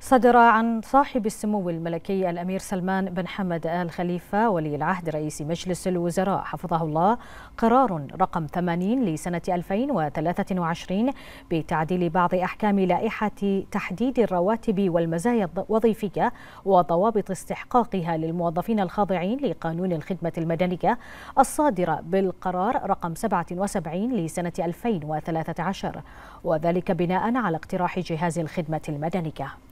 صدر عن صاحب السمو الملكي الأمير سلمان بن حمد آل خليفة ولي العهد رئيس مجلس الوزراء حفظه الله قرار رقم 80 لسنة 2023 بتعديل بعض أحكام لائحة تحديد الرواتب والمزايا الوظيفية وضوابط استحقاقها للموظفين الخاضعين لقانون الخدمة المدنية الصادرة بالقرار رقم 77 لسنة 2013 وذلك بناء على اقتراح جهاز الخدمة المدنية